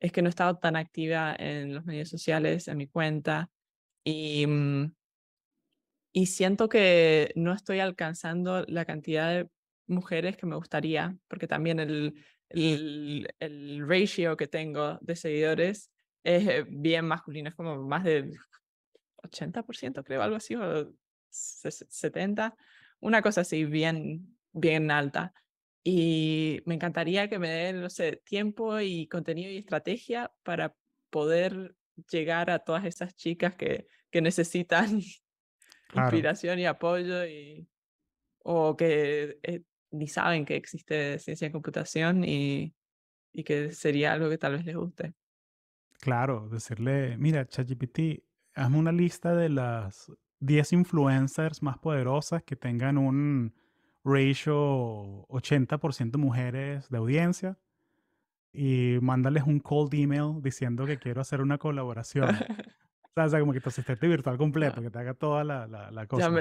es que no he estado tan activa en los medios sociales, en mi cuenta, y, mm, y siento que no estoy alcanzando la cantidad de mujeres que me gustaría, porque también el, ratio que tengo de seguidores es eh, bien masculino, es como más del 80%, creo, algo así, o 70, una cosa así bien, bien alta. Y me encantaría que me den, no sé, tiempo y contenido y estrategia para poder llegar a todas esas chicas que, que necesitan inspiración y apoyo y, o que eh, ni saben que existe ciencia de computación y, y que sería algo que tal vez les guste. Claro, decirle, mira, ChatGPT, hazme una lista de las 10 influencers más poderosas que tengan un, ratio 80% mujeres de audiencia y mándales un cold email diciendo que quiero hacer una colaboración. o, sea, como que tu asistente virtual completo, ah. que te haga toda la, cosa.